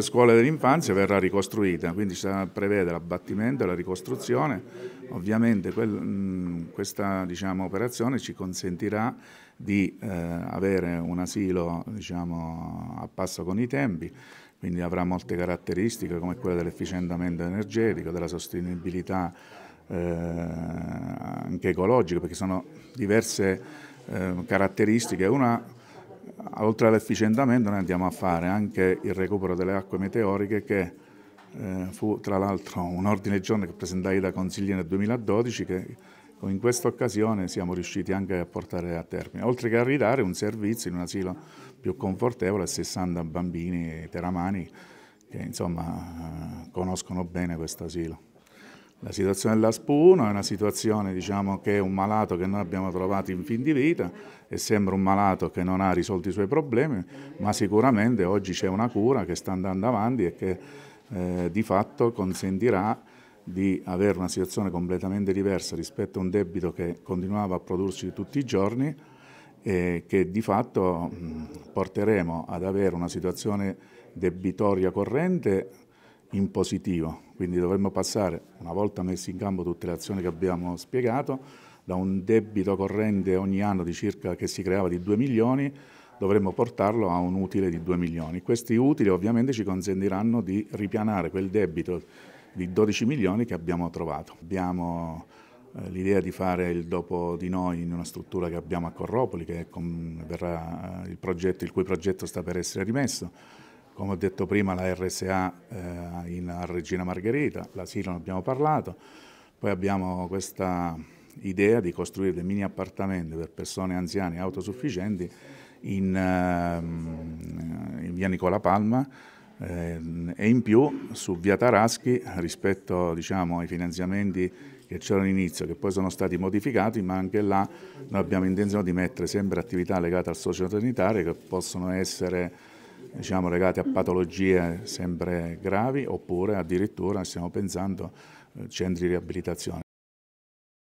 scuola dell'infanzia verrà ricostruita, quindi si prevede l'abbattimento e la ricostruzione. Ovviamente quel, mh, questa diciamo, operazione ci consentirà di eh, avere un asilo diciamo, a passo con i tempi, quindi avrà molte caratteristiche come quella dell'efficientamento energetico, della sostenibilità eh, anche ecologica, perché sono diverse eh, caratteristiche. Una oltre all'efficientamento noi andiamo a fare anche il recupero delle acque meteoriche che eh, fu tra l'altro un ordine giorno che presentai da consigli nel 2012 che in questa occasione siamo riusciti anche a portare a termine, oltre che a ridare un servizio in un asilo più confortevole a 60 bambini teramani che insomma eh, conoscono bene questo asilo. La situazione dell'ASP 1 è una situazione diciamo, che è un malato che noi abbiamo trovato in fin di vita e sembra un malato che non ha risolto i suoi problemi, ma sicuramente oggi c'è una cura che sta andando avanti e che eh, di fatto consentirà di avere una situazione completamente diversa rispetto a un debito che continuava a prodursi tutti i giorni e che di fatto mh, porteremo ad avere una situazione debitoria corrente in positivo, quindi dovremmo passare, una volta messi in campo tutte le azioni che abbiamo spiegato, da un debito corrente ogni anno di circa, che si creava di 2 milioni, dovremmo portarlo a un utile di 2 milioni. Questi utili ovviamente ci consentiranno di ripianare quel debito di 12 milioni che abbiamo trovato. Abbiamo eh, l'idea di fare il dopo di noi in una struttura che abbiamo a Corropoli, eh, il, progetto, il cui progetto sta per essere rimesso come ho detto prima la RSA eh, in Regina Margherita, l'asilo ne abbiamo parlato, poi abbiamo questa idea di costruire dei mini appartamenti per persone anziane autosufficienti in, eh, in via Nicola Palma, eh, e in più su Via Taraschi rispetto diciamo, ai finanziamenti che c'erano all'inizio, che poi sono stati modificati, ma anche là noi abbiamo intenzione di mettere sempre attività legate al socio sanitario che possono essere diciamo, legati a mm. patologie sempre gravi oppure addirittura stiamo pensando a eh, centri di riabilitazione.